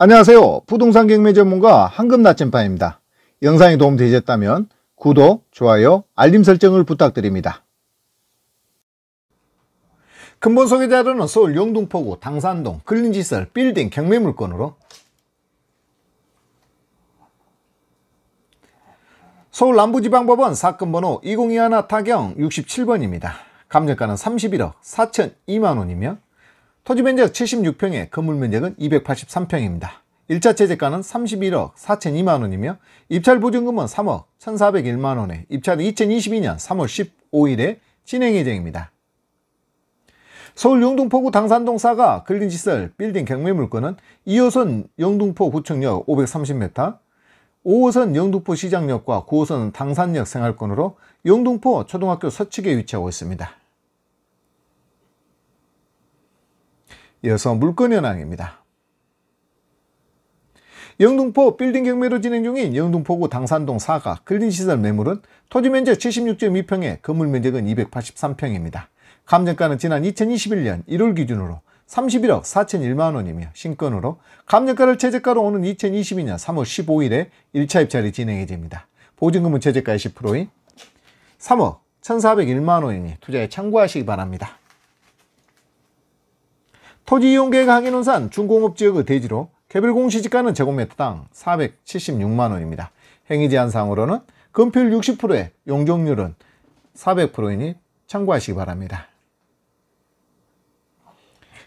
안녕하세요. 부동산 경매 전문가 황금 나침반입니다. 영상이 도움되셨다면 구독, 좋아요, 알림 설정을 부탁드립니다. 근본 소개자료는 서울 영등포구 당산동 근린시설 빌딩 경매 물건으로 서울 남부지방법원 사건 번호 2021 타경 67번입니다. 감정가는 31억 4천 2만원이며 토지 면적 76평에 건물 면적은 283평입니다. 1차 최저가는 31억 4,002만원이며 입찰보증금은 3억 1,401만원에 입찰은 2022년 3월 15일에 진행 예정입니다. 서울 용동포구 당산동 사가 근린시설 빌딩 경매 물건은 2호선 용동포 구청역 530m, 5호선 용동포 시장역과 9호선 당산역 생활권으로 용동포 초등학교 서측에 위치하고 있습니다. 이어서 물건현황입니다. 영등포 빌딩 경매로 진행 중인 영등포구 당산동 4가 근린시설 매물은 토지 면적 76.2평에 건물 면적은 283평입니다. 감정가는 지난 2021년 1월 기준으로 31억 4천1만원이며 신건으로 감정가를 최저가로 오는 2022년 3월 15일에 1차 입찰이 진행해집니다. 보증금은 최저가의 10%인 3억 1,401만원이니 투자에 참고하시기 바랍니다. 토지 이용계획 하기논산 중공업 지역의 대지로 개별공시지가는 제곱미터당 476만원입니다. 행위제한상으로는 건필 60%에 용적률은 400%이니 참고하시기 바랍니다.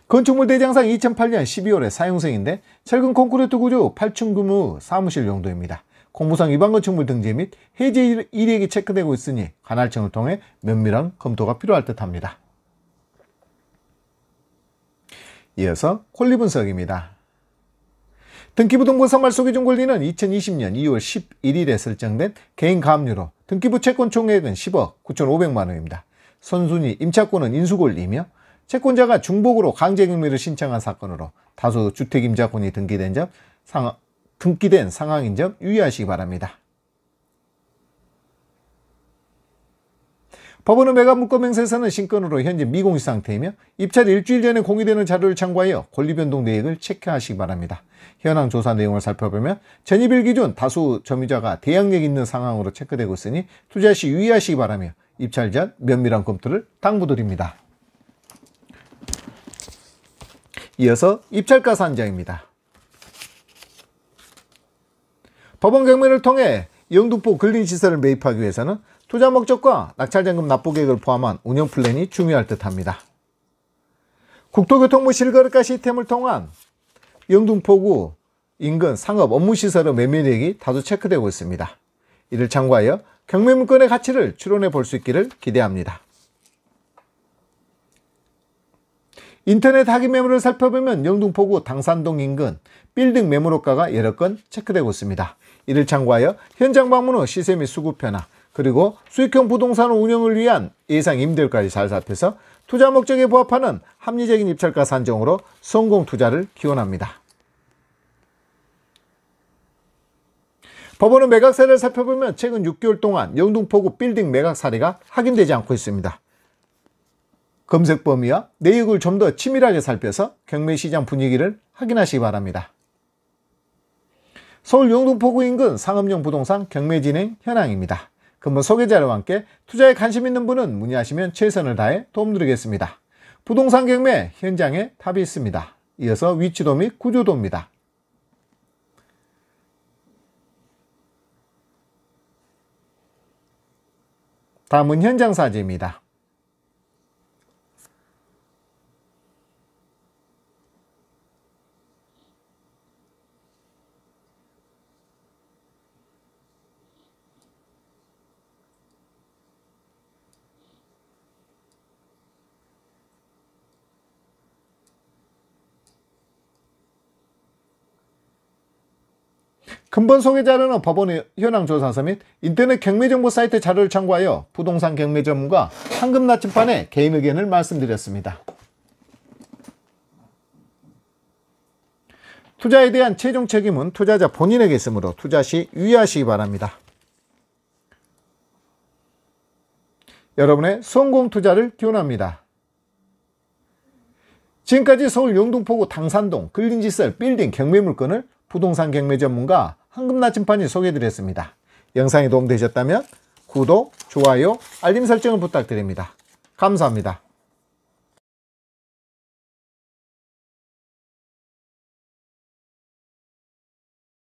건축물 대장상 2008년 12월에 사용생인데 철근 콘크리트 구조 8층 규모 사무실 용도입니다. 공무상 위반 건축물 등재 및 해제 이력이 체크되고 있으니 관할청을 통해 면밀한 검토가 필요할 듯합니다. 이어서 콜리 분석입니다. 등기부 등본 선발 소기중 권리는 2020년 2월 11일에 설정된 개인 가압류로 등기부 채권 총액은 10억 9,500만 원입니다. 선순위 임차권은 인수권리이며 채권자가 중복으로 강제경매를 신청한 사건으로 다소 주택임차권이 등기된 점, 상, 등기된 상황인 점 유의하시기 바랍니다. 법원은 매각 묶음행사에서는 신건으로 현재 미공시 상태이며 입찰 일주일 전에 공유되는 자료를 참고하여 권리변동 내역을 체크하시기 바랍니다. 현황 조사 내용을 살펴보면 전입일 기준 다수 점유자가 대항력 있는 상황으로 체크되고 있으니 투자 시 유의하시기 바라며 입찰 전 면밀한 검토를 당부드립니다. 이어서 입찰가 산장입니다 법원 경매를 통해 영등포 근린시설을 매입하기 위해서는 투자 목적과 낙찰잔금 납부 계획을 포함한 운영 플랜이 중요할 듯합니다. 국토교통부 실거래가 시스템을 통한 영등포구 인근 상업 업무시설의 매매액이 다소 체크되고 있습니다. 이를 참고하여 경매물건의 가치를 추론해 볼 수 있기를 기대합니다. 인터넷 하기 매물을 살펴보면 영등포구 당산동 인근 빌딩 매물호가가 여러 건 체크되고 있습니다. 이를 참고하여 현장 방문 후 시세 및 수급 변화 그리고 수익형 부동산 운영을 위한 예상 임대율까지 잘잡혀서 투자 목적에 부합하는 합리적인 입찰가 산정으로 성공 투자를 기원합니다. 법원은 매각 사례를 살펴보면 최근 6개월 동안 영등포구 빌딩 매각 사례가 확인되지 않고 있습니다. 검색 범위와 내역을 좀 더 치밀하게 살펴서 경매시장 분위기를 확인하시기 바랍니다. 서울 용동포구 인근 상업용 부동산 경매 진행 현황입니다. 금번 소개 자료와 함께 투자에 관심 있는 분은 문의하시면 최선을 다해 도움드리겠습니다. 부동산 경매 현장에 답이 있습니다. 이어서 위치도 및 구조도입니다. 다음은 현장 사지입니다 근본 소개자료는 법원의 현황 조사서 및 인터넷 경매정보 사이트 자료를 참고하여 부동산 경매 전문가 황금 나침판의 개인 의견을 말씀드렸습니다. 투자에 대한 최종 책임은 투자자 본인에게 있으므로 투자 시 유의하시기 바랍니다. 여러분의 성공 투자를 기원합니다. 지금까지 서울 영등포구 당산동 글린지셀 빌딩 경매물건을 부동산 경매 전문가 황금 나침반이 소개드렸습니다. 해 영상이 도움되셨다면 구독, 좋아요, 알림 설정을 부탁드립니다. 감사합니다.